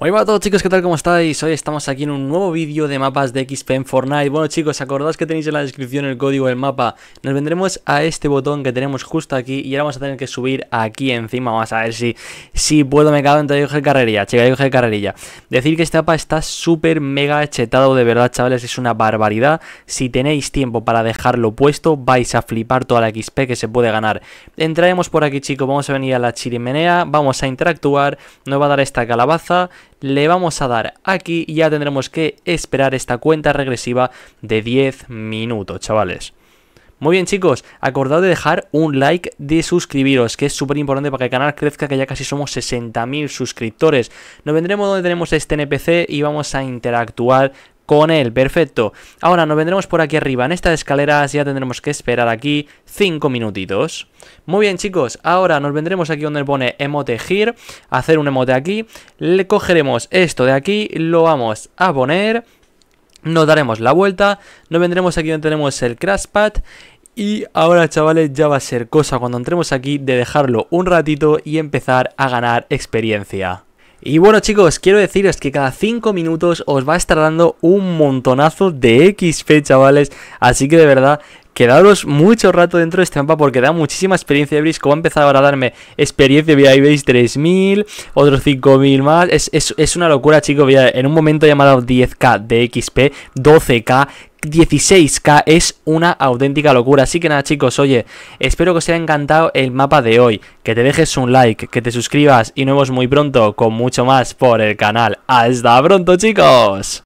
¡Hola a todos chicos, ¿qué tal? ¿Cómo estáis? Hoy estamos aquí en un nuevo vídeo de mapas de XP en Fortnite Bueno chicos, acordaos que tenéis en la descripción el código del mapa Nos vendremos a este botón que tenemos justo aquí Y ahora vamos a tener que subir aquí encima Vamos a ver si, si puedo, me cago en todo, yo carrerilla Chica, yo carrerilla Decir que este mapa está súper mega chetado de verdad chavales Es una barbaridad Si tenéis tiempo para dejarlo puesto Vais a flipar toda la XP que se puede ganar Entraremos por aquí chicos, vamos a venir a la chirimenea, Vamos a interactuar Nos va a dar esta calabaza le vamos a dar aquí y ya tendremos que esperar esta cuenta regresiva de 10 minutos, chavales. Muy bien chicos, acordad de dejar un like, de suscribiros, que es súper importante para que el canal crezca, que ya casi somos 60.000 suscriptores. Nos vendremos donde tenemos este NPC y vamos a interactuar con él. Perfecto. Ahora nos vendremos por aquí arriba. En estas escaleras ya tendremos que esperar aquí 5 minutitos. Muy bien, chicos. Ahora nos vendremos aquí donde pone emote gir Hacer un emote aquí. Le cogeremos esto de aquí. Lo vamos a poner. Nos daremos la vuelta. Nos vendremos aquí donde tenemos el crash pad. Y ahora chavales ya va a ser cosa cuando entremos aquí de dejarlo un ratito y empezar a ganar experiencia. Y bueno chicos, quiero deciros que cada 5 minutos os va a estar dando un montonazo de XP, chavales. Así que de verdad, quedaros mucho rato dentro de este mapa porque da muchísima experiencia de brisco. Como ha empezado ahora a darme experiencia vía veis 3000, otros 5000 más. Es, es, es una locura, chicos. En un momento ya me ha dado 10k de XP, 12k, 16K es una auténtica locura. Así que nada, chicos, oye, espero que os haya encantado el mapa de hoy. Que te dejes un like, que te suscribas y nos vemos muy pronto con mucho más por el canal. ¡Hasta pronto, chicos!